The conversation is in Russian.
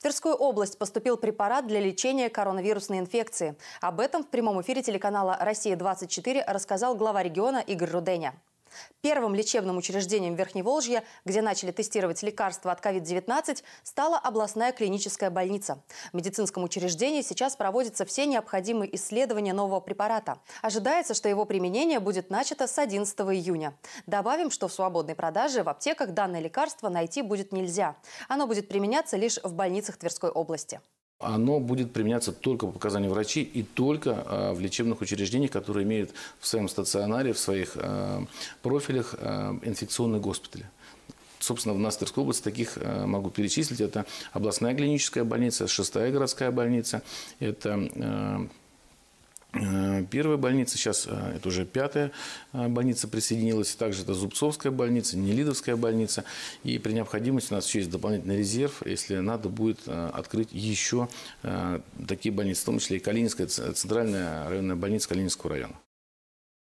В Тверскую область поступил препарат для лечения коронавирусной инфекции. Об этом в прямом эфире телеканала «Россия-24» рассказал глава региона Игорь Руденя. Первым лечебным учреждением Верхневолжья, где начали тестировать лекарства от COVID-19, стала областная клиническая больница. В медицинском учреждении сейчас проводятся все необходимые исследования нового препарата. Ожидается, что его применение будет начато с 11 июня. Добавим, что в свободной продаже в аптеках данное лекарство найти будет нельзя. Оно будет применяться лишь в больницах Тверской области оно будет применяться только по показанию врачей и только а, в лечебных учреждениях, которые имеют в своем стационаре, в своих а, профилях а, инфекционные госпитали. Собственно, в Настерской области таких могу перечислить. Это областная клиническая больница, шестая городская больница, это Э, первая больница, сейчас э, это уже пятая э, больница присоединилась, также это Зубцовская больница, Нелидовская больница. И при необходимости у нас еще есть дополнительный резерв, если надо будет открыть еще такие больницы, в том числе и Калининская, центральная районная больница Калининского района.